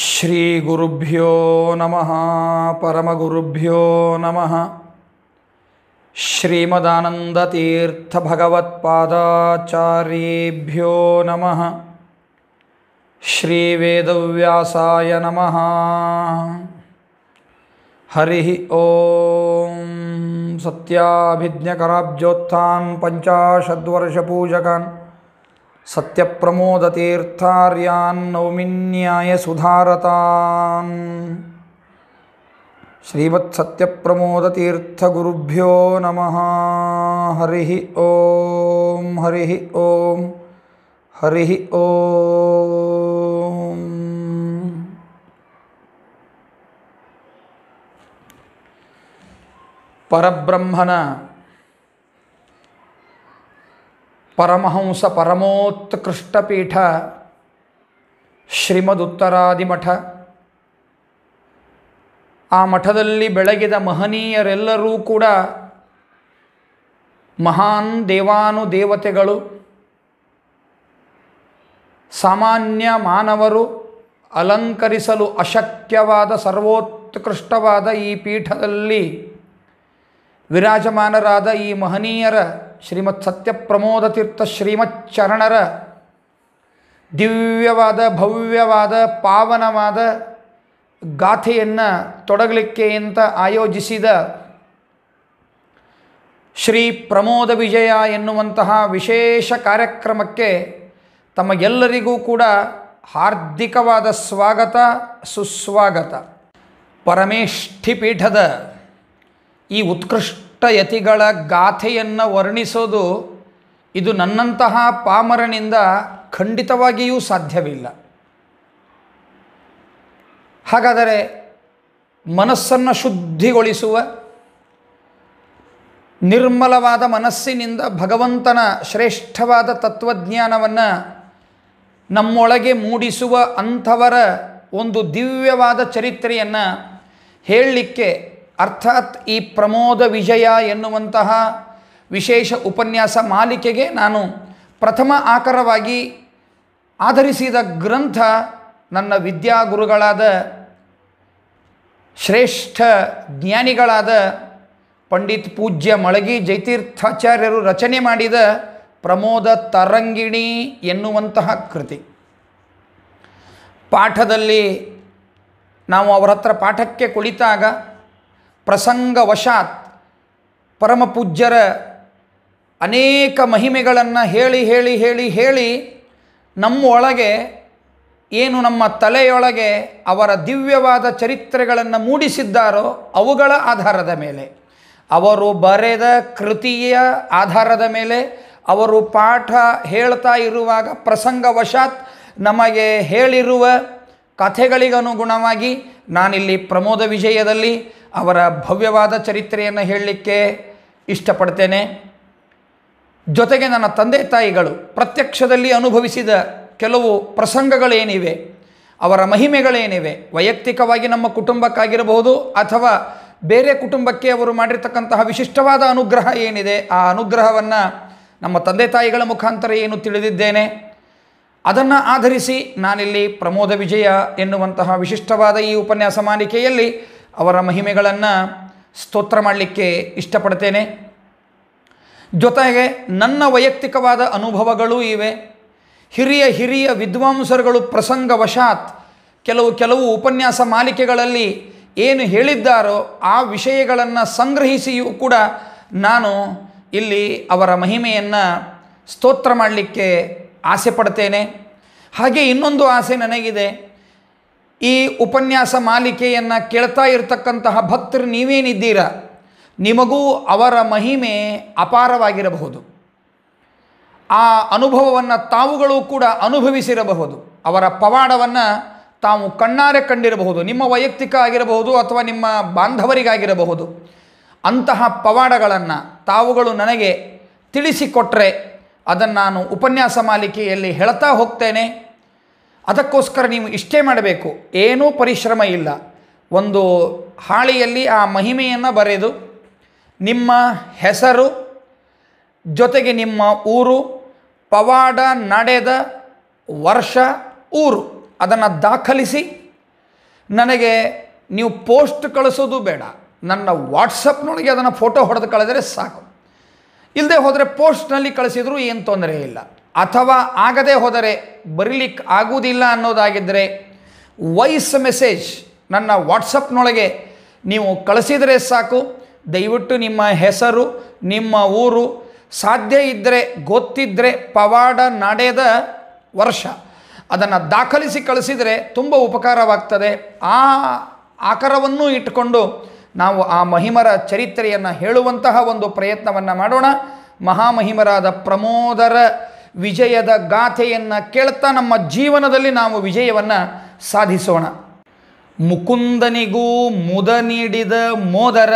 श्रीगुरुभ्यो नमः परमगुरुभ्यो नमः श्रीमदानन्दतीर्थभगवत्पादाचार्येभ्यो नमः श्रीवेदव्यासाय नमः हरि ॐ सत्याभिज्ञकराब्जोत्थान् पञ्चाशद्वर्षपूजकान् सत्यप्रमोदतीर्थार्यान्नौमिन्यायसुधारतान् श्रीमत्सत्यप्रमोदतीर्थगुरुभ्यो नम हरि ॐ हरि ॐ हरि ओ परब्रह्मण ಪರಮಹಂಸ ಪರಮೋತ್ಕೃಷ್ಟಪೀಠ ಶ್ರೀಮದುತ್ತರಾದಿಮಠ ಆ ಮಠದಲ್ಲಿ ಬೆಳಗಿದ ಮಹನೀಯರೆಲ್ಲರೂ ಕೂಡ ಮಹಾನ್ ದೇವಾನು ದೇವತೆಗಳು ಸಾಮಾನ್ಯ ಮಾನವರು ಅಲಂಕರಿಸಲು ಅಶಕ್ಯವಾದ ಸರ್ವೋತ್ಕೃಷ್ಟವಾದ ಈ ಪೀಠದಲ್ಲಿ ವಿರಾಜಮಾನರಾದ ಈ ಮಹನೀಯರ ಶ್ರೀಮತ್ ಸತ್ಯಪ್ರಮೋದ ತೀರ್ಥ ಶ್ರೀಮಚ್ಚರಣರ ದಿವ್ಯವಾದ ಭವ್ಯವಾದ ಪಾವನವಾದ ಗಾಥೆಯನ್ನು ತೊಡಗಲಿಕ್ಕೆ ಅಂತ ಆಯೋಜಿಸಿದ ಶ್ರೀ ಪ್ರಮೋದ ವಿಜಯ ಎನ್ನುವಂತಹ ವಿಶೇಷ ಕಾರ್ಯಕ್ರಮಕ್ಕೆ ತಮ್ಮ ಎಲ್ಲರಿಗೂ ಕೂಡ ಹಾರ್ದಿಕವಾದ ಸ್ವಾಗತ ಸುಸ್ವಾಗತ ಪೀಠದ ಈ ಉತ್ಕೃಷ್ಟ ಯತಿಗಳ ಗಾಥೆಯನ್ನು ವರ್ಣಿಸೋದು ಇದು ನನ್ನಂತಹ ಪಾಮರನಿಂದ ಖಂಡಿತವಾಗಿಯೂ ಸಾಧ್ಯವಿಲ್ಲ ಹಾಗಾದರೆ ಮನಸ್ಸನ್ನು ಶುದ್ಧಿಗೊಳಿಸುವ ನಿರ್ಮಲವಾದ ಮನಸ್ಸಿನಿಂದ ಭಗವಂತನ ಶ್ರೇಷ್ಠವಾದ ತತ್ವಜ್ಞಾನವನ್ನು ನಮ್ಮೊಳಗೆ ಮೂಡಿಸುವ ಅಂಥವರ ಒಂದು ದಿವ್ಯವಾದ ಚರಿತ್ರೆಯನ್ನು ಹೇಳಲಿಕ್ಕೆ ಅರ್ಥಾತ್ ಈ ಪ್ರಮೋದ ವಿಜಯ ಎನ್ನುವಂತಹ ವಿಶೇಷ ಉಪನ್ಯಾಸ ಮಾಲಿಕೆಗೆ ನಾನು ಪ್ರಥಮ ಆಕರವಾಗಿ ಆಧರಿಸಿದ ಗ್ರಂಥ ನನ್ನ ವಿದ್ಯಾಗುರುಗಳಾದ ಶ್ರೇಷ್ಠ ಜ್ಞಾನಿಗಳಾದ ಪಂಡಿತ್ ಪೂಜ್ಯ ಮಳಗಿ ಜೈತೀರ್ಥಾಚಾರ್ಯರು ರಚನೆ ಮಾಡಿದ ಪ್ರಮೋದ ತರಂಗಿಣಿ ಎನ್ನುವಂತಹ ಕೃತಿ ಪಾಠದಲ್ಲಿ ನಾವು ಅವರ ಹತ್ರ ಪಾಠಕ್ಕೆ ಕುಳಿತಾಗ ಪ್ರಸಂಗವಶಾತ್ ಪರಮಪೂಜ್ಯರ ಅನೇಕ ಮಹಿಮೆಗಳನ್ನು ಹೇಳಿ ಹೇಳಿ ಹೇಳಿ ಹೇಳಿ ನಮ್ಮೊಳಗೆ ಏನು ನಮ್ಮ ತಲೆಯೊಳಗೆ ಅವರ ದಿವ್ಯವಾದ ಚರಿತ್ರೆಗಳನ್ನು ಮೂಡಿಸಿದ್ದಾರೋ ಅವುಗಳ ಆಧಾರದ ಮೇಲೆ ಅವರು ಬರೆದ ಕೃತಿಯ ಆಧಾರದ ಮೇಲೆ ಅವರು ಪಾಠ ಹೇಳ್ತಾ ಇರುವಾಗ ವಶಾತ್ ನಮಗೆ ಹೇಳಿರುವ ಕಥೆಗಳಿಗನುಗುಣವಾಗಿ ನಾನಿಲ್ಲಿ ಪ್ರಮೋದ ವಿಜಯದಲ್ಲಿ ಅವರ ಭವ್ಯವಾದ ಚರಿತ್ರೆಯನ್ನು ಹೇಳಲಿಕ್ಕೆ ಇಷ್ಟಪಡ್ತೇನೆ ಜೊತೆಗೆ ನನ್ನ ತಂದೆ ತಾಯಿಗಳು ಪ್ರತ್ಯಕ್ಷದಲ್ಲಿ ಅನುಭವಿಸಿದ ಕೆಲವು ಪ್ರಸಂಗಗಳೇನಿವೆ ಅವರ ಮಹಿಮೆಗಳೇನಿವೆ ವೈಯಕ್ತಿಕವಾಗಿ ನಮ್ಮ ಕುಟುಂಬಕ್ಕಾಗಿರಬಹುದು ಅಥವಾ ಬೇರೆ ಕುಟುಂಬಕ್ಕೆ ಅವರು ಮಾಡಿರ್ತಕ್ಕಂತಹ ವಿಶಿಷ್ಟವಾದ ಅನುಗ್ರಹ ಏನಿದೆ ಆ ಅನುಗ್ರಹವನ್ನು ನಮ್ಮ ತಂದೆ ತಾಯಿಗಳ ಮುಖಾಂತರ ಏನು ತಿಳಿದಿದ್ದೇನೆ ಅದನ್ನು ಆಧರಿಸಿ ನಾನಿಲ್ಲಿ ಪ್ರಮೋದ ವಿಜಯ ಎನ್ನುವಂತಹ ವಿಶಿಷ್ಟವಾದ ಈ ಉಪನ್ಯಾಸ ಮಾಲಿಕೆಯಲ್ಲಿ ಅವರ ಮಹಿಮೆಗಳನ್ನು ಸ್ತೋತ್ರ ಮಾಡಲಿಕ್ಕೆ ಇಷ್ಟಪಡ್ತೇನೆ ಜೊತೆಗೆ ನನ್ನ ವೈಯಕ್ತಿಕವಾದ ಅನುಭವಗಳೂ ಇವೆ ಹಿರಿಯ ಹಿರಿಯ ವಿದ್ವಾಂಸರುಗಳು ವಶಾತ್ ಕೆಲವು ಕೆಲವು ಉಪನ್ಯಾಸ ಮಾಲಿಕೆಗಳಲ್ಲಿ ಏನು ಹೇಳಿದ್ದಾರೋ ಆ ವಿಷಯಗಳನ್ನು ಸಂಗ್ರಹಿಸಿಯೂ ಕೂಡ ನಾನು ಇಲ್ಲಿ ಅವರ ಮಹಿಮೆಯನ್ನು ಸ್ತೋತ್ರ ಮಾಡಲಿಕ್ಕೆ ಆಸೆ ಪಡ್ತೇನೆ ಹಾಗೆ ಇನ್ನೊಂದು ಆಸೆ ನನಗಿದೆ ಈ ಉಪನ್ಯಾಸ ಮಾಲಿಕೆಯನ್ನು ಕೇಳ್ತಾ ಇರತಕ್ಕಂತಹ ಭಕ್ತರು ನೀವೇನಿದ್ದೀರಾ ನಿಮಗೂ ಅವರ ಮಹಿಮೆ ಅಪಾರವಾಗಿರಬಹುದು ಆ ಅನುಭವವನ್ನು ತಾವುಗಳು ಕೂಡ ಅನುಭವಿಸಿರಬಹುದು ಅವರ ಪವಾಡವನ್ನು ತಾವು ಕಣ್ಣಾರೆ ಕಂಡಿರಬಹುದು ನಿಮ್ಮ ವೈಯಕ್ತಿಕ ಆಗಿರಬಹುದು ಅಥವಾ ನಿಮ್ಮ ಬಾಂಧವರಿಗಾಗಿರಬಹುದು ಅಂತಹ ಪವಾಡಗಳನ್ನು ತಾವುಗಳು ನನಗೆ ತಿಳಿಸಿಕೊಟ್ಟರೆ ಅದನ್ನು ನಾನು ಉಪನ್ಯಾಸ ಮಾಲಿಕೆಯಲ್ಲಿ ಹೇಳ್ತಾ ಹೋಗ್ತೇನೆ ಅದಕ್ಕೋಸ್ಕರ ನೀವು ಇಷ್ಟೇ ಮಾಡಬೇಕು ಏನೂ ಪರಿಶ್ರಮ ಇಲ್ಲ ಒಂದು ಹಾಳಿಯಲ್ಲಿ ಆ ಮಹಿಮೆಯನ್ನು ಬರೆದು ನಿಮ್ಮ ಹೆಸರು ಜೊತೆಗೆ ನಿಮ್ಮ ಊರು ಪವಾಡ ನಡೆದ ವರ್ಷ ಊರು ಅದನ್ನು ದಾಖಲಿಸಿ ನನಗೆ ನೀವು ಪೋಸ್ಟ್ ಕಳಿಸೋದು ಬೇಡ ನನ್ನ ವಾಟ್ಸಪ್ನೊಳಗೆ ಅದನ್ನು ಫೋಟೋ ಹೊಡೆದು ಕಳೆದರೆ ಸಾಕು ಇಲ್ಲದೆ ಹೋದರೆ ಪೋಸ್ಟ್ನಲ್ಲಿ ಕಳಿಸಿದರೂ ಏನು ತೊಂದರೆ ಇಲ್ಲ ಅಥವಾ ಆಗದೇ ಹೋದರೆ ಬರೀಲಿಕ್ಕೆ ಆಗುವುದಿಲ್ಲ ಅನ್ನೋದಾಗಿದ್ದರೆ ವಾಯ್ಸ್ ಮೆಸೇಜ್ ನನ್ನ ವಾಟ್ಸಪ್ನೊಳಗೆ ನೀವು ಕಳಿಸಿದರೆ ಸಾಕು ದಯವಿಟ್ಟು ನಿಮ್ಮ ಹೆಸರು ನಿಮ್ಮ ಊರು ಸಾಧ್ಯ ಇದ್ದರೆ ಗೊತ್ತಿದ್ದರೆ ಪವಾಡ ನಡೆದ ವರ್ಷ ಅದನ್ನು ದಾಖಲಿಸಿ ಕಳಿಸಿದರೆ ತುಂಬ ಉಪಕಾರವಾಗ್ತದೆ ಆ ಆಕಾರವನ್ನು ಇಟ್ಟುಕೊಂಡು ನಾವು ಆ ಮಹಿಮರ ಚರಿತ್ರೆಯನ್ನು ಹೇಳುವಂತಹ ಒಂದು ಪ್ರಯತ್ನವನ್ನು ಮಾಡೋಣ ಮಹಾಮಹಿಮರಾದ ಪ್ರಮೋದರ ವಿಜಯದ ಗಾಥೆಯನ್ನು ಕೇಳ್ತಾ ನಮ್ಮ ಜೀವನದಲ್ಲಿ ನಾವು ವಿಜಯವನ್ನು ಸಾಧಿಸೋಣ ಮುಕುಂದನಿಗೂ ಮುದ ನೀಡಿದ ಮೋದರ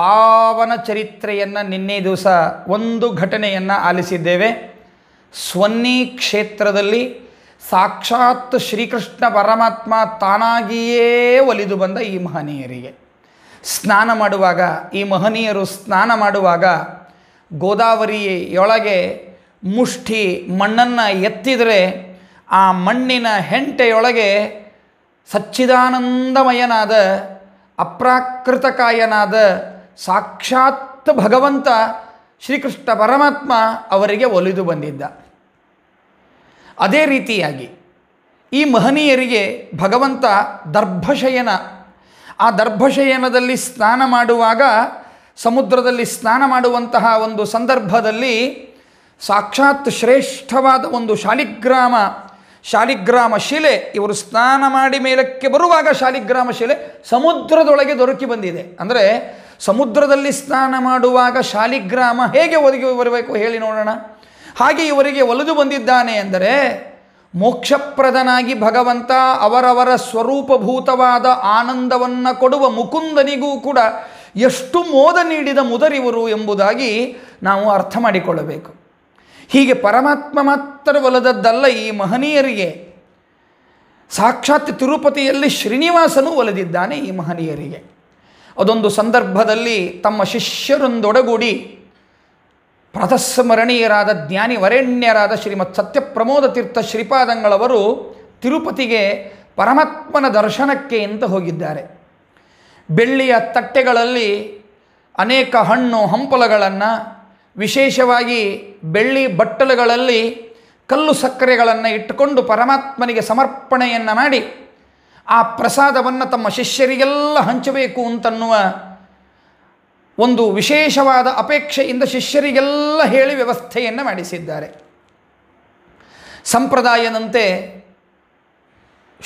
ಪಾವನ ಚರಿತ್ರೆಯನ್ನು ನಿನ್ನೆ ದಿವಸ ಒಂದು ಘಟನೆಯನ್ನು ಆಲಿಸಿದ್ದೇವೆ ಸ್ವನ್ನಿ ಕ್ಷೇತ್ರದಲ್ಲಿ ಸಾಕ್ಷಾತ್ ಶ್ರೀಕೃಷ್ಣ ಪರಮಾತ್ಮ ತಾನಾಗಿಯೇ ಒಲಿದು ಬಂದ ಈ ಮಹನೀಯರಿಗೆ ಸ್ನಾನ ಮಾಡುವಾಗ ಈ ಮಹನೀಯರು ಸ್ನಾನ ಮಾಡುವಾಗ ಗೋದಾವರಿಯೊಳಗೆ ಮುಷ್ಠಿ ಮಣ್ಣನ್ನು ಎತ್ತಿದರೆ ಆ ಮಣ್ಣಿನ ಹೆಂಟೆಯೊಳಗೆ ಸಚ್ಚಿದಾನಂದಮಯನಾದ ಅಪ್ರಾಕೃತಕಾಯನಾದ ಸಾಕ್ಷಾತ್ ಭಗವಂತ ಶ್ರೀಕೃಷ್ಣ ಪರಮಾತ್ಮ ಅವರಿಗೆ ಒಲಿದು ಬಂದಿದ್ದ ಅದೇ ರೀತಿಯಾಗಿ ಈ ಮಹನೀಯರಿಗೆ ಭಗವಂತ ದರ್ಭಶಯನ ಆ ದರ್ಭಶಯನದಲ್ಲಿ ಸ್ನಾನ ಮಾಡುವಾಗ ಸಮುದ್ರದಲ್ಲಿ ಸ್ನಾನ ಮಾಡುವಂತಹ ಒಂದು ಸಂದರ್ಭದಲ್ಲಿ ಸಾಕ್ಷಾತ್ ಶ್ರೇಷ್ಠವಾದ ಒಂದು ಶಾಲಿಗ್ರಾಮ ಶಾಲಿಗ್ರಾಮ ಶಿಲೆ ಇವರು ಸ್ನಾನ ಮಾಡಿ ಮೇಲಕ್ಕೆ ಬರುವಾಗ ಶಾಲಿಗ್ರಾಮ ಶಿಲೆ ಸಮುದ್ರದೊಳಗೆ ದೊರಕಿ ಬಂದಿದೆ ಅಂದರೆ ಸಮುದ್ರದಲ್ಲಿ ಸ್ನಾನ ಮಾಡುವಾಗ ಶಾಲಿಗ್ರಾಮ ಹೇಗೆ ಒದಗಿ ಬರಬೇಕು ಹೇಳಿ ನೋಡೋಣ ಹಾಗೆ ಇವರಿಗೆ ಒಲಿದು ಬಂದಿದ್ದಾನೆ ಅಂದರೆ ಮೋಕ್ಷಪ್ರದನಾಗಿ ಭಗವಂತ ಅವರವರ ಸ್ವರೂಪಭೂತವಾದ ಆನಂದವನ್ನು ಕೊಡುವ ಮುಕುಂದನಿಗೂ ಕೂಡ ಎಷ್ಟು ಮೋದ ನೀಡಿದ ಮುದರಿವರು ಎಂಬುದಾಗಿ ನಾವು ಅರ್ಥ ಮಾಡಿಕೊಳ್ಳಬೇಕು ಹೀಗೆ ಪರಮಾತ್ಮ ಮಾತ್ರ ಒಲದದ್ದಲ್ಲ ಈ ಮಹನೀಯರಿಗೆ ಸಾಕ್ಷಾತ್ ತಿರುಪತಿಯಲ್ಲಿ ಶ್ರೀನಿವಾಸನೂ ಒಲಿದಿದ್ದಾನೆ ಈ ಮಹನೀಯರಿಗೆ ಅದೊಂದು ಸಂದರ್ಭದಲ್ಲಿ ತಮ್ಮ ಶಿಷ್ಯರೊಂದೊಡಗೂಡಿ ಪ್ರತಸ್ಮರಣೀಯರಾದ ಜ್ಞಾನಿ ವರೆಣ್ಯರಾದ ಶ್ರೀಮತ್ ಸತ್ಯಪ್ರಮೋದ ತೀರ್ಥ ಶ್ರೀಪಾದಂಗಳವರು ತಿರುಪತಿಗೆ ಪರಮಾತ್ಮನ ದರ್ಶನಕ್ಕೆ ಅಂತ ಹೋಗಿದ್ದಾರೆ ಬೆಳ್ಳಿಯ ತಟ್ಟೆಗಳಲ್ಲಿ ಅನೇಕ ಹಣ್ಣು ಹಂಪಲಗಳನ್ನು ವಿಶೇಷವಾಗಿ ಬೆಳ್ಳಿ ಬಟ್ಟಲುಗಳಲ್ಲಿ ಕಲ್ಲು ಸಕ್ಕರೆಗಳನ್ನು ಇಟ್ಟುಕೊಂಡು ಪರಮಾತ್ಮನಿಗೆ ಸಮರ್ಪಣೆಯನ್ನು ಮಾಡಿ ಆ ಪ್ರಸಾದವನ್ನು ತಮ್ಮ ಶಿಷ್ಯರಿಗೆಲ್ಲ ಹಂಚಬೇಕು ಅಂತನ್ನುವ ಒಂದು ವಿಶೇಷವಾದ ಅಪೇಕ್ಷೆಯಿಂದ ಶಿಷ್ಯರಿಗೆಲ್ಲ ಹೇಳಿ ವ್ಯವಸ್ಥೆಯನ್ನು ಮಾಡಿಸಿದ್ದಾರೆ ಸಂಪ್ರದಾಯದಂತೆ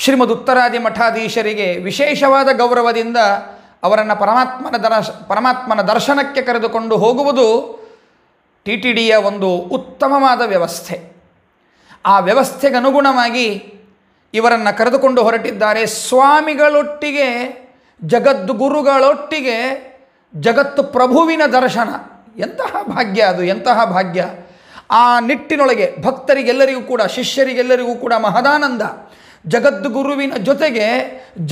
ಶ್ರೀಮದ್ ಉತ್ತರಾದಿ ಮಠಾಧೀಶರಿಗೆ ವಿಶೇಷವಾದ ಗೌರವದಿಂದ ಅವರನ್ನು ಪರಮಾತ್ಮನ ದರ್ಶ ಪರಮಾತ್ಮನ ದರ್ಶನಕ್ಕೆ ಕರೆದುಕೊಂಡು ಹೋಗುವುದು ಟಿ ಟಿ ಡಿಯ ಒಂದು ಉತ್ತಮವಾದ ವ್ಯವಸ್ಥೆ ಆ ಅನುಗುಣವಾಗಿ ಇವರನ್ನು ಕರೆದುಕೊಂಡು ಹೊರಟಿದ್ದಾರೆ ಸ್ವಾಮಿಗಳೊಟ್ಟಿಗೆ ಜಗದ್ಗುರುಗಳೊಟ್ಟಿಗೆ ಜಗತ್ತು ಪ್ರಭುವಿನ ದರ್ಶನ ಎಂತಹ ಭಾಗ್ಯ ಅದು ಎಂತಹ ಭಾಗ್ಯ ಆ ನಿಟ್ಟಿನೊಳಗೆ ಭಕ್ತರಿಗೆಲ್ಲರಿಗೂ ಕೂಡ ಶಿಷ್ಯರಿಗೆಲ್ಲರಿಗೂ ಕೂಡ ಮಹದಾನಂದ ಜಗದ್ಗುರುವಿನ ಜೊತೆಗೆ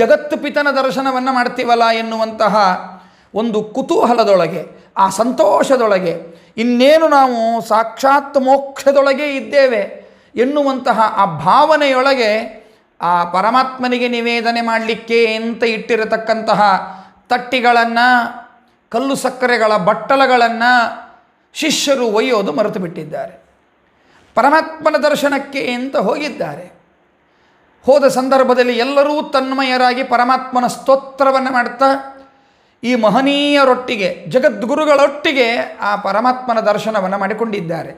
ಜಗತ್ತು ಪಿತನ ದರ್ಶನವನ್ನು ಮಾಡ್ತೀವಲ್ಲ ಎನ್ನುವಂತಹ ಒಂದು ಕುತೂಹಲದೊಳಗೆ ಆ ಸಂತೋಷದೊಳಗೆ ಇನ್ನೇನು ನಾವು ಸಾಕ್ಷಾತ್ ಮೋಕ್ಷದೊಳಗೆ ಇದ್ದೇವೆ ಎನ್ನುವಂತಹ ಆ ಭಾವನೆಯೊಳಗೆ ಆ ಪರಮಾತ್ಮನಿಗೆ ನಿವೇದನೆ ಮಾಡಲಿಕ್ಕೆ ಅಂತ ಇಟ್ಟಿರತಕ್ಕಂತಹ ತಟ್ಟಿಗಳನ್ನು ಕಲ್ಲು ಸಕ್ಕರೆಗಳ ಬಟ್ಟಲಗಳನ್ನು ಶಿಷ್ಯರು ಒಯ್ಯೋದು ಮರೆತು ಬಿಟ್ಟಿದ್ದಾರೆ ಪರಮಾತ್ಮನ ದರ್ಶನಕ್ಕೆ ಅಂತ ಹೋಗಿದ್ದಾರೆ ಹೋದ ಸಂದರ್ಭದಲ್ಲಿ ಎಲ್ಲರೂ ತನ್ಮಯರಾಗಿ ಪರಮಾತ್ಮನ ಸ್ತೋತ್ರವನ್ನು ಮಾಡ್ತಾ ಈ ಮಹನೀಯರೊಟ್ಟಿಗೆ ಜಗದ್ಗುರುಗಳೊಟ್ಟಿಗೆ ಆ ಪರಮಾತ್ಮನ ದರ್ಶನವನ್ನು ಮಾಡಿಕೊಂಡಿದ್ದಾರೆ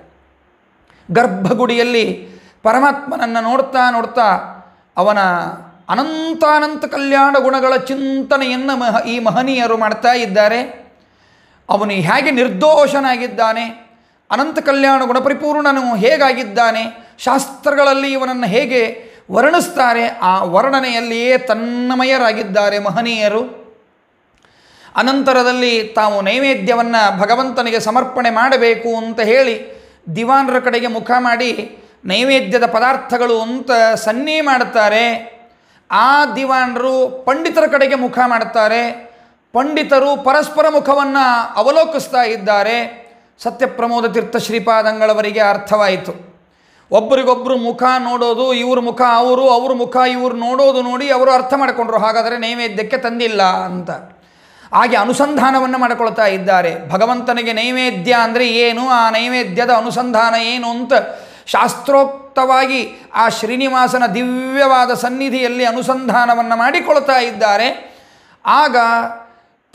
ಗರ್ಭಗುಡಿಯಲ್ಲಿ ಪರಮಾತ್ಮನನ್ನು ನೋಡ್ತಾ ನೋಡ್ತಾ ಅವನ ಅನಂತಾನಂತ ಕಲ್ಯಾಣ ಗುಣಗಳ ಚಿಂತನೆಯನ್ನು ಮಹ ಈ ಮಹನೀಯರು ಮಾಡ್ತಾ ಇದ್ದಾರೆ ಅವನು ಹೇಗೆ ನಿರ್ದೋಷನಾಗಿದ್ದಾನೆ ಅನಂತ ಕಲ್ಯಾಣ ಗುಣಪರಿಪೂರ್ಣನು ಹೇಗಾಗಿದ್ದಾನೆ ಶಾಸ್ತ್ರಗಳಲ್ಲಿ ಇವನನ್ನು ಹೇಗೆ ವರ್ಣಿಸ್ತಾರೆ ಆ ವರ್ಣನೆಯಲ್ಲಿಯೇ ತನ್ನಮಯರಾಗಿದ್ದಾರೆ ಮಹನೀಯರು ಅನಂತರದಲ್ಲಿ ತಾವು ನೈವೇದ್ಯವನ್ನು ಭಗವಂತನಿಗೆ ಸಮರ್ಪಣೆ ಮಾಡಬೇಕು ಅಂತ ಹೇಳಿ ದಿವಾನರ ಕಡೆಗೆ ಮುಖ ಮಾಡಿ ನೈವೇದ್ಯದ ಪದಾರ್ಥಗಳು ಅಂತ ಸನ್ನಿ ಮಾಡುತ್ತಾರೆ ಆ ದಿವಾನರು ಪಂಡಿತರ ಕಡೆಗೆ ಮುಖ ಮಾಡುತ್ತಾರೆ ಪಂಡಿತರು ಪರಸ್ಪರ ಮುಖವನ್ನು ಅವಲೋಕಿಸ್ತಾ ಇದ್ದಾರೆ ಸತ್ಯಪ್ರಮೋದ ತೀರ್ಥ ಶ್ರೀಪಾದಂಗಳವರಿಗೆ ಅರ್ಥವಾಯಿತು ಒಬ್ಬರಿಗೊಬ್ಬರು ಮುಖ ನೋಡೋದು ಇವ್ರ ಮುಖ ಅವರು ಅವ್ರ ಮುಖ ಇವ್ರು ನೋಡೋದು ನೋಡಿ ಅವರು ಅರ್ಥ ಮಾಡಿಕೊಂಡ್ರು ಹಾಗಾದರೆ ನೈವೇದ್ಯಕ್ಕೆ ತಂದಿಲ್ಲ ಅಂತ ಹಾಗೆ ಅನುಸಂಧಾನವನ್ನು ಮಾಡಿಕೊಳ್ತಾ ಇದ್ದಾರೆ ಭಗವಂತನಿಗೆ ನೈವೇದ್ಯ ಅಂದರೆ ಏನು ಆ ನೈವೇದ್ಯದ ಅನುಸಂಧಾನ ಏನು ಅಂತ ಶಾಸ್ತ್ರೋಕ್ತವಾಗಿ ಆ ಶ್ರೀನಿವಾಸನ ದಿವ್ಯವಾದ ಸನ್ನಿಧಿಯಲ್ಲಿ ಅನುಸಂಧಾನವನ್ನು ಮಾಡಿಕೊಳ್ತಾ ಇದ್ದಾರೆ ಆಗ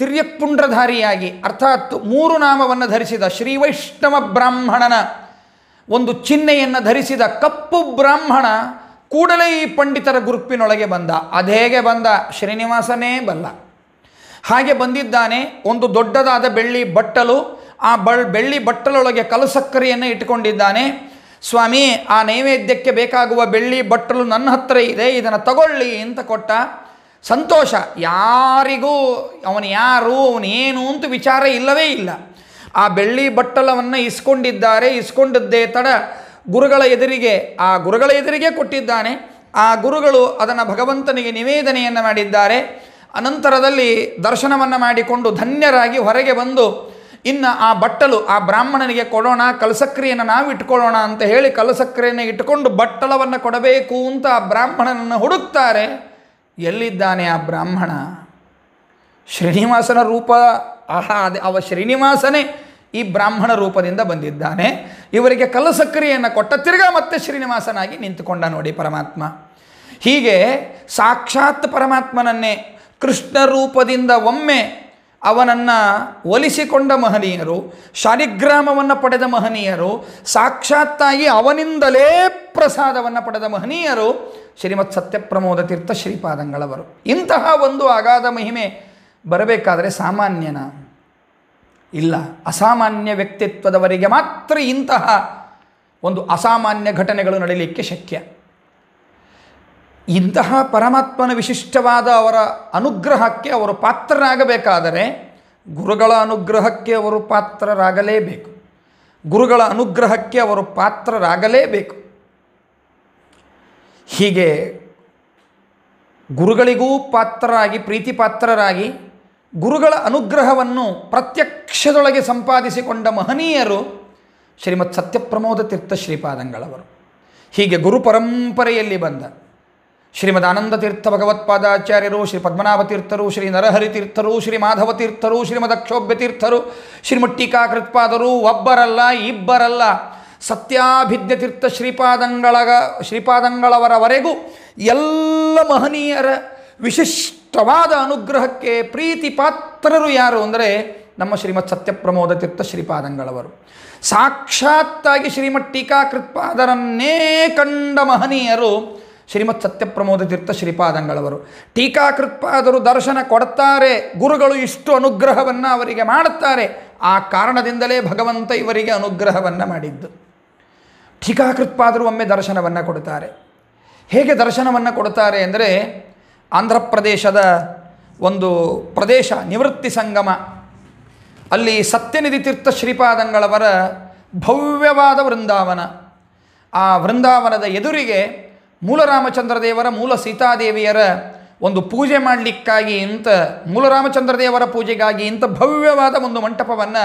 ತಿರ್ಯಪುಂಡ್ರಧಾರಿಯಾಗಿ ಅರ್ಥಾತ್ ಮೂರು ನಾಮವನ್ನು ಧರಿಸಿದ ಶ್ರೀ ವೈಷ್ಣವ ಬ್ರಾಹ್ಮಣನ ಒಂದು ಚಿಹ್ನೆಯನ್ನು ಧರಿಸಿದ ಕಪ್ಪು ಬ್ರಾಹ್ಮಣ ಕೂಡಲೇ ಈ ಪಂಡಿತರ ಗುರುಪಿನೊಳಗೆ ಬಂದ ಅದೇಗೆ ಬಂದ ಶ್ರೀನಿವಾಸನೇ ಬಲ್ಲ ಹಾಗೆ ಬಂದಿದ್ದಾನೆ ಒಂದು ದೊಡ್ಡದಾದ ಬೆಳ್ಳಿ ಬಟ್ಟಲು ಆ ಬಳ್ ಬೆಳ್ಳಿ ಬಟ್ಟಲೊಳಗೆ ಕಲಸಕ್ಕರೆಯನ್ನು ಇಟ್ಟುಕೊಂಡಿದ್ದಾನೆ ಸ್ವಾಮಿ ಆ ನೈವೇದ್ಯಕ್ಕೆ ಬೇಕಾಗುವ ಬೆಳ್ಳಿ ಬಟ್ಟಲು ನನ್ನ ಹತ್ತಿರ ಇದೆ ಇದನ್ನು ತಗೊಳ್ಳಿ ಅಂತ ಕೊಟ್ಟ ಸಂತೋಷ ಯಾರಿಗೂ ಅವನು ಯಾರು ಅವನೇನು ಅಂತ ವಿಚಾರ ಇಲ್ಲವೇ ಇಲ್ಲ ಆ ಬೆಳ್ಳಿ ಬಟ್ಟಲವನ್ನು ಇಸ್ಕೊಂಡಿದ್ದಾರೆ ಇಸ್ಕೊಂಡದ್ದೇ ತಡ ಗುರುಗಳ ಎದುರಿಗೆ ಆ ಗುರುಗಳ ಎದುರಿಗೆ ಕೊಟ್ಟಿದ್ದಾನೆ ಆ ಗುರುಗಳು ಅದನ್ನು ಭಗವಂತನಿಗೆ ನಿವೇದನೆಯನ್ನು ಮಾಡಿದ್ದಾರೆ ಅನಂತರದಲ್ಲಿ ದರ್ಶನವನ್ನು ಮಾಡಿಕೊಂಡು ಧನ್ಯರಾಗಿ ಹೊರಗೆ ಬಂದು ಇನ್ನು ಆ ಬಟ್ಟಲು ಆ ಬ್ರಾಹ್ಮಣನಿಗೆ ಕೊಡೋಣ ಕಲಸಕ್ರಿಯನ್ನು ನಾವು ಇಟ್ಕೊಳ್ಳೋಣ ಅಂತ ಹೇಳಿ ಕಲಸಕ್ರಿಯನ್ನು ಇಟ್ಟುಕೊಂಡು ಬಟ್ಟಲವನ್ನು ಕೊಡಬೇಕು ಅಂತ ಆ ಬ್ರಾಹ್ಮಣನನ್ನು ಹುಡುಕ್ತಾರೆ ಎಲ್ಲಿದ್ದಾನೆ ಆ ಬ್ರಾಹ್ಮಣ ಶ್ರೀನಿವಾಸನ ರೂಪ ಆಹಾ ಅದೇ ಅವ ಶ್ರೀನಿವಾಸನೇ ಈ ಬ್ರಾಹ್ಮಣ ರೂಪದಿಂದ ಬಂದಿದ್ದಾನೆ ಇವರಿಗೆ ಕಲಸಕ್ರಿಯನ್ನು ಕೊಟ್ಟ ತಿರ್ಗಾ ಮತ್ತೆ ಶ್ರೀನಿವಾಸನಾಗಿ ನಿಂತುಕೊಂಡ ನೋಡಿ ಪರಮಾತ್ಮ ಹೀಗೆ ಸಾಕ್ಷಾತ್ ಪರಮಾತ್ಮನನ್ನೇ ಕೃಷ್ಣ ರೂಪದಿಂದ ಒಮ್ಮೆ ಅವನನ್ನು ಒಲಿಸಿಕೊಂಡ ಮಹನೀಯರು ಶಾಲಿಗ್ರಾಮವನ್ನು ಪಡೆದ ಮಹನೀಯರು ಸಾಕ್ಷಾತ್ತಾಗಿ ಅವನಿಂದಲೇ ಪ್ರಸಾದವನ್ನು ಪಡೆದ ಮಹನೀಯರು ಶ್ರೀಮತ್ ಸತ್ಯಪ್ರಮೋದ ತೀರ್ಥ ಶ್ರೀಪಾದಂಗಳವರು ಇಂತಹ ಒಂದು ಅಗಾಧ ಮಹಿಮೆ ಬರಬೇಕಾದರೆ ಸಾಮಾನ್ಯನ ಇಲ್ಲ ಅಸಾಮಾನ್ಯ ವ್ಯಕ್ತಿತ್ವದವರಿಗೆ ಮಾತ್ರ ಇಂತಹ ಒಂದು ಅಸಾಮಾನ್ಯ ಘಟನೆಗಳು ನಡೀಲಿಕ್ಕೆ ಶಕ್ಯ ಇಂತಹ ಪರಮಾತ್ಮನ ವಿಶಿಷ್ಟವಾದ ಅವರ ಅನುಗ್ರಹಕ್ಕೆ ಅವರು ಪಾತ್ರರಾಗಬೇಕಾದರೆ ಗುರುಗಳ ಅನುಗ್ರಹಕ್ಕೆ ಅವರು ಪಾತ್ರರಾಗಲೇಬೇಕು ಗುರುಗಳ ಅನುಗ್ರಹಕ್ಕೆ ಅವರು ಪಾತ್ರರಾಗಲೇಬೇಕು ಹೀಗೆ ಗುರುಗಳಿಗೂ ಪಾತ್ರರಾಗಿ ಪ್ರೀತಿ ಪಾತ್ರರಾಗಿ ಗುರುಗಳ ಅನುಗ್ರಹವನ್ನು ಪ್ರತ್ಯಕ್ಷದೊಳಗೆ ಸಂಪಾದಿಸಿಕೊಂಡ ಮಹನೀಯರು ಶ್ರೀಮತ್ ಸತ್ಯಪ್ರಮೋದ ತೀರ್ಥ ಶ್ರೀಪಾದಂಗಳವರು ಹೀಗೆ ಗುರು ಪರಂಪರೆಯಲ್ಲಿ ಬಂದ ಶ್ರೀಮದ್ ಆನಂದ ತೀರ್ಥ ಭಗವತ್ಪಾದಾಚಾರ್ಯರು ಶ್ರೀ ಪದ್ಮನಾಭ ತೀರ್ಥರು ಶ್ರೀ ನರಹರಿ ತೀರ್ಥರು ಶ್ರೀ ಮಾಧವ ತೀರ್ಥರು ಶ್ರೀಮದ್ ಅಕ್ಷೋಭ್ಯ ತೀರ್ಥರು ಶ್ರೀಮುಟ್ಟಿಕಾ ಒಬ್ಬರಲ್ಲ ಇಬ್ಬರಲ್ಲ ಸತ್ಯಾಭಿಜ್ಞ ತೀರ್ಥ ಶ್ರೀಪಾದಂಗಳಗ ಶ್ರೀಪಾದಂಗಳವರವರೆಗೂ ಎಲ್ಲ ಮಹನೀಯರ ವಿಶಿಷ್ಟವಾದ ಅನುಗ್ರಹಕ್ಕೆ ಪ್ರೀತಿ ಪಾತ್ರರು ಯಾರು ಅಂದರೆ ನಮ್ಮ ಶ್ರೀಮತ್ ಸತ್ಯಪ್ರಮೋದ ತೀರ್ಥ ಶ್ರೀಪಾದಂಗಳವರು ಸಾಕ್ಷಾತ್ತಾಗಿ ಶ್ರೀಮಟ್ಟಿಕಾಕೃತ್ಪಾದರನ್ನೇ ಕಂಡ ಮಹನೀಯರು ಶ್ರೀಮತ್ ಸತ್ಯಪ್ರಮೋದ ತೀರ್ಥ ಶ್ರೀಪಾದಂಗಳವರು ಟೀಕಾಕೃತ್ಪಾದರು ದರ್ಶನ ಕೊಡ್ತಾರೆ ಗುರುಗಳು ಇಷ್ಟು ಅನುಗ್ರಹವನ್ನು ಅವರಿಗೆ ಮಾಡುತ್ತಾರೆ ಆ ಕಾರಣದಿಂದಲೇ ಭಗವಂತ ಇವರಿಗೆ ಅನುಗ್ರಹವನ್ನು ಮಾಡಿದ್ದು ಟೀಕಾಕೃತ್ಪಾದರು ಒಮ್ಮೆ ದರ್ಶನವನ್ನು ಕೊಡುತ್ತಾರೆ ಹೇಗೆ ದರ್ಶನವನ್ನು ಕೊಡುತ್ತಾರೆ ಅಂದರೆ ಆಂಧ್ರ ಪ್ರದೇಶದ ಒಂದು ಪ್ರದೇಶ ನಿವೃತ್ತಿ ಸಂಗಮ ಅಲ್ಲಿ ಸತ್ಯನಿಧಿ ತೀರ್ಥ ಶ್ರೀಪಾದಂಗಳವರ ಭವ್ಯವಾದ ವೃಂದಾವನ ಆ ವೃಂದಾವನದ ಎದುರಿಗೆ ಮೂಲರಾಮಚಂದ್ರದೇವರ ಮೂಲ ಸೀತಾದೇವಿಯರ ಒಂದು ಪೂಜೆ ಮಾಡಲಿಕ್ಕಾಗಿ ಇಂಥ ಮೂಲರಾಮಚಂದ್ರದೇವರ ಪೂಜೆಗಾಗಿ ಇಂಥ ಭವ್ಯವಾದ ಒಂದು ಮಂಟಪವನ್ನು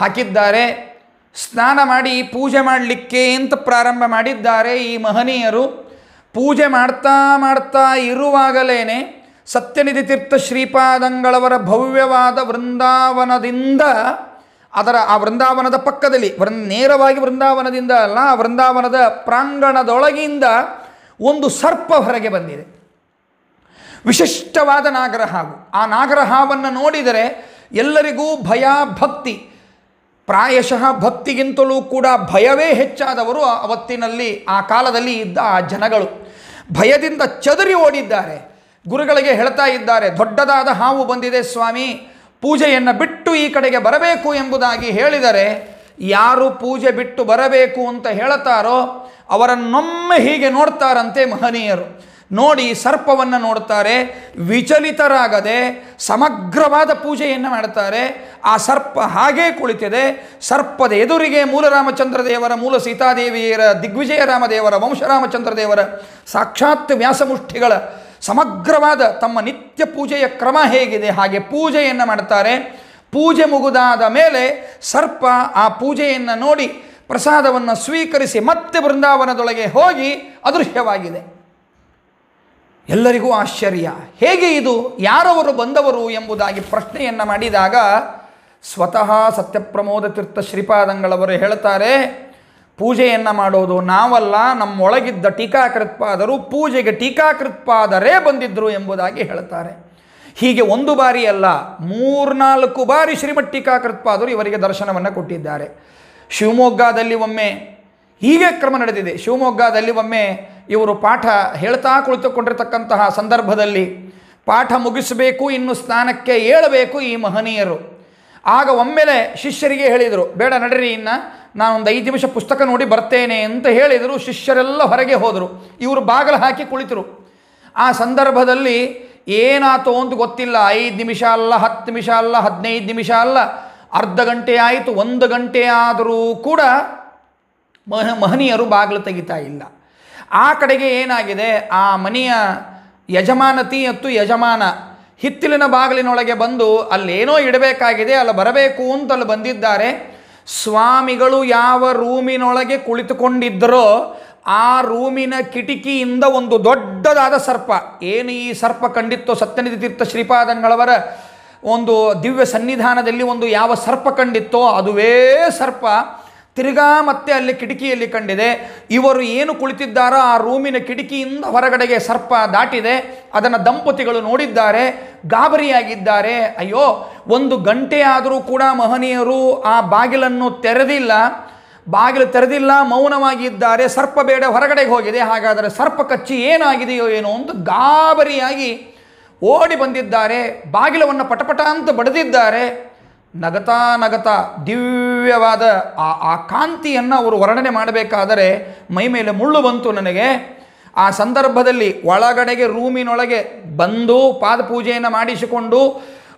ಹಾಕಿದ್ದಾರೆ ಸ್ನಾನ ಮಾಡಿ ಪೂಜೆ ಮಾಡಲಿಕ್ಕೆ ಅಂತ ಪ್ರಾರಂಭ ಮಾಡಿದ್ದಾರೆ ಈ ಮಹನೀಯರು ಪೂಜೆ ಮಾಡ್ತಾ ಮಾಡ್ತಾ ಇರುವಾಗಲೇ ಸತ್ಯನಿಧಿ ತೀರ್ಥ ಶ್ರೀಪಾದಂಗಳವರ ಭವ್ಯವಾದ ವೃಂದಾವನದಿಂದ ಅದರ ಆ ವೃಂದಾವನದ ಪಕ್ಕದಲ್ಲಿ ವೃಂದ ನೇರವಾಗಿ ವೃಂದಾವನದಿಂದ ಅಲ್ಲ ಆ ವೃಂದಾವನದ ಪ್ರಾಂಗಣದೊಳಗಿಂದ ಒಂದು ಸರ್ಪ ಹೊರಗೆ ಬಂದಿದೆ ವಿಶಿಷ್ಟವಾದ ನಾಗರಹಾವು ಆ ಹಾವನ್ನು ನೋಡಿದರೆ ಎಲ್ಲರಿಗೂ ಭಯ ಭಕ್ತಿ ಪ್ರಾಯಶಃ ಭಕ್ತಿಗಿಂತಲೂ ಕೂಡ ಭಯವೇ ಹೆಚ್ಚಾದವರು ಅವತ್ತಿನಲ್ಲಿ ಆ ಕಾಲದಲ್ಲಿ ಇದ್ದ ಆ ಜನಗಳು ಭಯದಿಂದ ಚದರಿ ಓಡಿದ್ದಾರೆ ಗುರುಗಳಿಗೆ ಹೇಳ್ತಾ ಇದ್ದಾರೆ ದೊಡ್ಡದಾದ ಹಾವು ಬಂದಿದೆ ಸ್ವಾಮಿ ಪೂಜೆಯನ್ನು ಬಿಟ್ಟು ಈ ಕಡೆಗೆ ಬರಬೇಕು ಎಂಬುದಾಗಿ ಹೇಳಿದರೆ ಯಾರು ಪೂಜೆ ಬಿಟ್ಟು ಬರಬೇಕು ಅಂತ ಹೇಳುತ್ತಾರೋ ಅವರನ್ನೊಮ್ಮೆ ಹೀಗೆ ನೋಡ್ತಾರಂತೆ ಮಹನೀಯರು ನೋಡಿ ಸರ್ಪವನ್ನು ನೋಡ್ತಾರೆ ವಿಚಲಿತರಾಗದೆ ಸಮಗ್ರವಾದ ಪೂಜೆಯನ್ನು ಮಾಡ್ತಾರೆ ಆ ಸರ್ಪ ಹಾಗೇ ಕುಳಿತಿದೆ ಸರ್ಪದ ಎದುರಿಗೆ ಮೂಲರಾಮಚಂದ್ರ ದೇವರ ಮೂಲ ಸೀತಾದೇವಿಯರ ದಿಗ್ವಿಜಯ ರಾಮದೇವರ ವಂಶರಾಮಚಂದ್ರ ದೇವರ ಸಾಕ್ಷಾತ್ ವ್ಯಾಸಮುಷ್ಠಿಗಳ ಸಮಗ್ರವಾದ ತಮ್ಮ ನಿತ್ಯ ಪೂಜೆಯ ಕ್ರಮ ಹೇಗಿದೆ ಹಾಗೆ ಪೂಜೆಯನ್ನು ಮಾಡ್ತಾರೆ ಪೂಜೆ ಮುಗುದಾದ ಮೇಲೆ ಸರ್ಪ ಆ ಪೂಜೆಯನ್ನು ನೋಡಿ ಪ್ರಸಾದವನ್ನು ಸ್ವೀಕರಿಸಿ ಮತ್ತೆ ಬೃಂದಾವನದೊಳಗೆ ಹೋಗಿ ಅದೃಶ್ಯವಾಗಿದೆ ಎಲ್ಲರಿಗೂ ಆಶ್ಚರ್ಯ ಹೇಗೆ ಇದು ಯಾರವರು ಬಂದವರು ಎಂಬುದಾಗಿ ಪ್ರಶ್ನೆಯನ್ನು ಮಾಡಿದಾಗ ಸ್ವತಃ ಸತ್ಯಪ್ರಮೋದ ತೀರ್ಥ ಶ್ರೀಪಾದಂಗಳವರು ಹೇಳ್ತಾರೆ ಪೂಜೆಯನ್ನು ಮಾಡೋದು ನಾವಲ್ಲ ನಮ್ಮೊಳಗಿದ್ದ ಟೀಕಾಕೃತ್ಪಾದರು ಪೂಜೆಗೆ ಟೀಕಾಕೃತ್ಪಾದರೇ ಬಂದಿದ್ದರು ಎಂಬುದಾಗಿ ಹೇಳ್ತಾರೆ ಹೀಗೆ ಒಂದು ಬಾರಿ ಅಲ್ಲ ಮೂರ್ನಾಲ್ಕು ಬಾರಿ ಶ್ರೀಮಟ್ಟಿಕಾಕೃತ್ಪಾದರು ಇವರಿಗೆ ದರ್ಶನವನ್ನು ಕೊಟ್ಟಿದ್ದಾರೆ ಶಿವಮೊಗ್ಗದಲ್ಲಿ ಒಮ್ಮೆ ಹೀಗೆ ಕ್ರಮ ನಡೆದಿದೆ ಶಿವಮೊಗ್ಗದಲ್ಲಿ ಒಮ್ಮೆ ಇವರು ಪಾಠ ಹೇಳ್ತಾ ಕುಳಿತುಕೊಂಡಿರ್ತಕ್ಕಂತಹ ಸಂದರ್ಭದಲ್ಲಿ ಪಾಠ ಮುಗಿಸಬೇಕು ಇನ್ನು ಸ್ನಾನಕ್ಕೆ ಏಳಬೇಕು ಈ ಮಹನೀಯರು ಆಗ ಒಮ್ಮೆಲೆ ಶಿಷ್ಯರಿಗೆ ಹೇಳಿದರು ಬೇಡ ನಡರಿ ಇನ್ನು ನಾನೊಂದು ಐದು ನಿಮಿಷ ಪುಸ್ತಕ ನೋಡಿ ಬರ್ತೇನೆ ಅಂತ ಹೇಳಿದರು ಶಿಷ್ಯರೆಲ್ಲ ಹೊರಗೆ ಹೋದರು ಇವರು ಬಾಗಲು ಹಾಕಿ ಕುಳಿತರು ಆ ಸಂದರ್ಭದಲ್ಲಿ ಏನಾತೋ ಅಂತ ಗೊತ್ತಿಲ್ಲ ಐದು ನಿಮಿಷ ಅಲ್ಲ ಹತ್ತು ನಿಮಿಷ ಅಲ್ಲ ಹದಿನೈದು ನಿಮಿಷ ಅಲ್ಲ ಅರ್ಧ ಗಂಟೆ ಆಯಿತು ಒಂದು ಗಂಟೆ ಆದರೂ ಕೂಡ ಮಹ ಮಹನೀಯರು ಬಾಗಿಲು ತೆಗಿತಾ ಇಲ್ಲ ಆ ಕಡೆಗೆ ಏನಾಗಿದೆ ಆ ಮನೆಯ ಯಜಮಾನತಿ ಮತ್ತು ಯಜಮಾನ ಹಿತ್ತಿಲಿನ ಬಾಗಿಲಿನೊಳಗೆ ಬಂದು ಅಲ್ಲೇನೋ ಇಡಬೇಕಾಗಿದೆ ಅಲ್ಲಿ ಬರಬೇಕು ಅಂತ ಅಲ್ಲಿ ಬಂದಿದ್ದಾರೆ ಸ್ವಾಮಿಗಳು ಯಾವ ರೂಮಿನೊಳಗೆ ಕುಳಿತುಕೊಂಡಿದ್ದರೋ ಆ ರೂಮಿನ ಕಿಟಕಿಯಿಂದ ಒಂದು ದೊಡ್ಡದಾದ ಸರ್ಪ ಏನು ಈ ಸರ್ಪ ಕಂಡಿತ್ತೋ ಸತ್ಯನಿಧಿ ತೀರ್ಥ ಶ್ರೀಪಾದಂಗಳವರ ಒಂದು ದಿವ್ಯ ಸನ್ನಿಧಾನದಲ್ಲಿ ಒಂದು ಯಾವ ಸರ್ಪ ಕಂಡಿತ್ತೋ ಅದುವೇ ಸರ್ಪ ತಿರುಗಾ ಮತ್ತೆ ಅಲ್ಲಿ ಕಿಟಕಿಯಲ್ಲಿ ಕಂಡಿದೆ ಇವರು ಏನು ಕುಳಿತಿದ್ದಾರೋ ಆ ರೂಮಿನ ಕಿಟಕಿಯಿಂದ ಹೊರಗಡೆಗೆ ಸರ್ಪ ದಾಟಿದೆ ಅದನ್ನು ದಂಪತಿಗಳು ನೋಡಿದ್ದಾರೆ ಗಾಬರಿಯಾಗಿದ್ದಾರೆ ಅಯ್ಯೋ ಒಂದು ಗಂಟೆ ಆದರೂ ಕೂಡ ಮಹನೀಯರು ಆ ಬಾಗಿಲನ್ನು ತೆರೆದಿಲ್ಲ ಬಾಗಿಲು ತೆರೆದಿಲ್ಲ ಮೌನವಾಗಿದ್ದಾರೆ ಸರ್ಪ ಬೇಡ ಹೊರಗಡೆಗೆ ಹೋಗಿದೆ ಹಾಗಾದರೆ ಸರ್ಪ ಕಚ್ಚಿ ಏನಾಗಿದೆಯೋ ಏನೋ ಅಂತ ಗಾಬರಿಯಾಗಿ ಓಡಿ ಬಂದಿದ್ದಾರೆ ಬಾಗಿಲವನ್ನು ಪಟಪಟ ಅಂತ ಬಡದಿದ್ದಾರೆ ನಗತಾ ನಗತಾ ದಿವ್ಯವಾದ ಆ ಆ ಕಾಂತಿಯನ್ನು ಅವರು ವರ್ಣನೆ ಮಾಡಬೇಕಾದರೆ ಮೈ ಮೇಲೆ ಮುಳ್ಳು ಬಂತು ನನಗೆ ಆ ಸಂದರ್ಭದಲ್ಲಿ ಒಳಗಡೆಗೆ ರೂಮಿನೊಳಗೆ ಬಂದು ಪಾದಪೂಜೆಯನ್ನು ಮಾಡಿಸಿಕೊಂಡು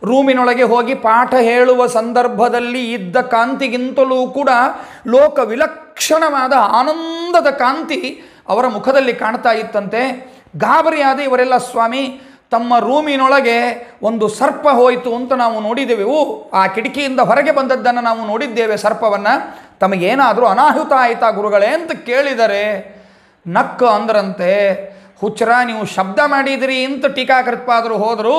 ರೂಮಿನೊಳಗೆ ಹೋಗಿ ಪಾಠ ಹೇಳುವ ಸಂದರ್ಭದಲ್ಲಿ ಇದ್ದ ಕಾಂತಿಗಿಂತಲೂ ಕೂಡ ಲೋಕ ವಿಲಕ್ಷಣವಾದ ಆನಂದದ ಕಾಂತಿ ಅವರ ಮುಖದಲ್ಲಿ ಕಾಣ್ತಾ ಇತ್ತಂತೆ ಗಾಬರಿಯಾದ ಇವರೆಲ್ಲ ಸ್ವಾಮಿ ತಮ್ಮ ರೂಮಿನೊಳಗೆ ಒಂದು ಸರ್ಪ ಹೋಯಿತು ಅಂತ ನಾವು ನೋಡಿದೆವು ಆ ಕಿಟಕಿಯಿಂದ ಹೊರಗೆ ಬಂದದ್ದನ್ನು ನಾವು ನೋಡಿದ್ದೇವೆ ಸರ್ಪವನ್ನು ತಮಗೇನಾದರೂ ಅನಾಹುತ ಆಯಿತಾ ಗುರುಗಳೇ ಅಂತ ಕೇಳಿದರೆ ನಕ್ಕ ಅಂದ್ರಂತೆ ಹುಚ್ಚರ ನೀವು ಶಬ್ದ ಮಾಡಿದಿರಿ ಅಂತ ಟೀಕಾಕೃತ್ಪಾದರು ಹೋದರು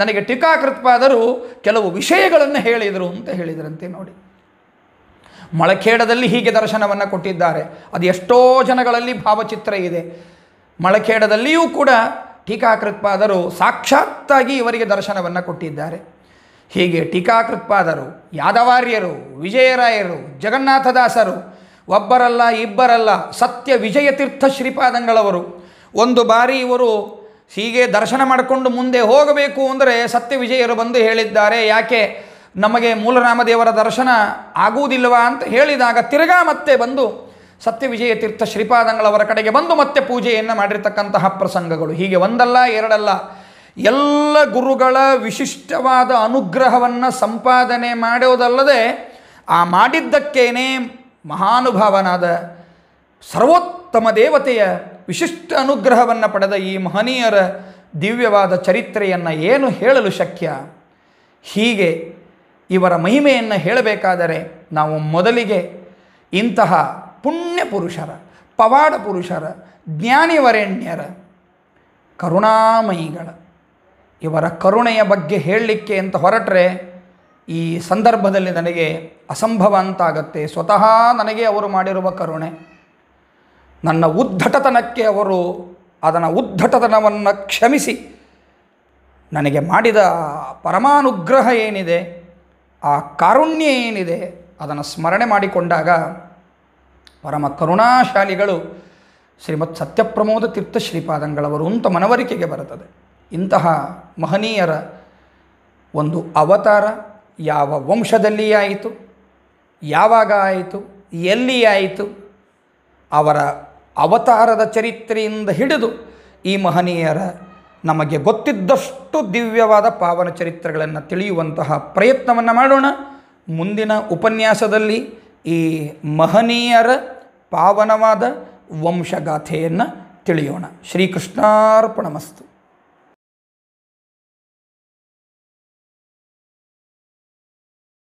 ನನಗೆ ಟೀಕಾಕೃತ್ಪಾದರು ಕೆಲವು ವಿಷಯಗಳನ್ನು ಹೇಳಿದರು ಅಂತ ಹೇಳಿದರಂತೆ ನೋಡಿ ಮಳಖೇಡದಲ್ಲಿ ಹೀಗೆ ದರ್ಶನವನ್ನು ಕೊಟ್ಟಿದ್ದಾರೆ ಅದು ಎಷ್ಟೋ ಜನಗಳಲ್ಲಿ ಭಾವಚಿತ್ರ ಇದೆ ಮಳಖೇಡದಲ್ಲಿಯೂ ಕೂಡ ಟೀಕಾಕೃತ್ಪಾದರು ಸಾಕ್ಷಾತ್ತಾಗಿ ಇವರಿಗೆ ದರ್ಶನವನ್ನು ಕೊಟ್ಟಿದ್ದಾರೆ ಹೀಗೆ ಟೀಕಾಕೃತ್ಪಾದರು ಯಾದವಾರ್ಯರು ವಿಜಯರಾಯರು ಜಗನ್ನಾಥದಾಸರು ಒಬ್ಬರಲ್ಲ ಇಬ್ಬರಲ್ಲ ಸತ್ಯ ವಿಜಯತೀರ್ಥ ಶ್ರೀಪಾದಂಗಳವರು ಒಂದು ಬಾರಿ ಇವರು ಹೀಗೆ ದರ್ಶನ ಮಾಡಿಕೊಂಡು ಮುಂದೆ ಹೋಗಬೇಕು ಅಂದರೆ ಸತ್ಯವಿಜಯರು ಬಂದು ಹೇಳಿದ್ದಾರೆ ಯಾಕೆ ನಮಗೆ ಮೂಲರಾಮದೇವರ ದರ್ಶನ ಆಗುವುದಿಲ್ಲವಾ ಅಂತ ಹೇಳಿದಾಗ ತಿರ್ಗಾ ಮತ್ತೆ ಬಂದು ಸತ್ಯವಿಜಯ ತೀರ್ಥ ಶ್ರೀಪಾದಂಗಳವರ ಕಡೆಗೆ ಬಂದು ಮತ್ತೆ ಪೂಜೆಯನ್ನು ಮಾಡಿರ್ತಕ್ಕಂತಹ ಪ್ರಸಂಗಗಳು ಹೀಗೆ ಒಂದಲ್ಲ ಎರಡಲ್ಲ ಎಲ್ಲ ಗುರುಗಳ ವಿಶಿಷ್ಟವಾದ ಅನುಗ್ರಹವನ್ನು ಸಂಪಾದನೆ ಮಾಡೋದಲ್ಲದೆ ಆ ಮಾಡಿದ್ದಕ್ಕೇನೆ ಮಹಾನುಭಾವನಾದ ಸರ್ವೋತ್ತಮ ದೇವತೆಯ ವಿಶಿಷ್ಟ ಅನುಗ್ರಹವನ್ನು ಪಡೆದ ಈ ಮಹನೀಯರ ದಿವ್ಯವಾದ ಚರಿತ್ರೆಯನ್ನು ಏನು ಹೇಳಲು ಶಕ್ಯ ಹೀಗೆ ಇವರ ಮಹಿಮೆಯನ್ನು ಹೇಳಬೇಕಾದರೆ ನಾವು ಮೊದಲಿಗೆ ಇಂತಹ ಪುಣ್ಯ ಪುರುಷರ ಪವಾಡ ಪುರುಷರ ಜ್ಞಾನಿವರೆಣ್ಯರ ಕರುಣಾಮಯಿಗಳ ಇವರ ಕರುಣೆಯ ಬಗ್ಗೆ ಹೇಳಲಿಕ್ಕೆ ಅಂತ ಹೊರಟರೆ ಈ ಸಂದರ್ಭದಲ್ಲಿ ನನಗೆ ಅಸಂಭವ ಅಂತಾಗತ್ತೆ ಸ್ವತಃ ನನಗೆ ಅವರು ಮಾಡಿರುವ ಕರುಣೆ ನನ್ನ ಉದ್ಧಟತನಕ್ಕೆ ಅವರು ಅದನ್ನು ಉದ್ಧಟತನವನ್ನು ಕ್ಷಮಿಸಿ ನನಗೆ ಮಾಡಿದ ಪರಮಾನುಗ್ರಹ ಏನಿದೆ ಆ ಕಾರುಣ್ಯ ಏನಿದೆ ಅದನ್ನು ಸ್ಮರಣೆ ಮಾಡಿಕೊಂಡಾಗ ಪರಮ ಕರುಣಾಶಾಲಿಗಳು ಶ್ರೀಮತ್ ಸತ್ಯಪ್ರಮೋದ ತೀರ್ಥ ಶ್ರೀಪಾದಂಗಳವರು ಅಂತ ಮನವರಿಕೆಗೆ ಬರುತ್ತದೆ ಇಂತಹ ಮಹನೀಯರ ಒಂದು ಅವತಾರ ಯಾವ ವಂಶದಲ್ಲಿ ಆಯಿತು ಯಾವಾಗ ಆಯಿತು ಎಲ್ಲಿ ಆಯಿತು ಅವರ ಅವತಾರದ ಚರಿತ್ರೆಯಿಂದ ಹಿಡಿದು ಈ ಮಹನೀಯರ ನಮಗೆ ಗೊತ್ತಿದ್ದಷ್ಟು ದಿವ್ಯವಾದ ಪಾವನ ಚರಿತ್ರೆಗಳನ್ನು ತಿಳಿಯುವಂತಹ ಪ್ರಯತ್ನವನ್ನು ಮಾಡೋಣ ಮುಂದಿನ ಉಪನ್ಯಾಸದಲ್ಲಿ ಈ ಮಹನೀಯರ ಪಾವನವಾದ ವಂಶಗಾಥೆಯನ್ನು ತಿಳಿಯೋಣ ಶ್ರೀಕೃಷ್ಣಾರ್ಪಣಮಸ್ತು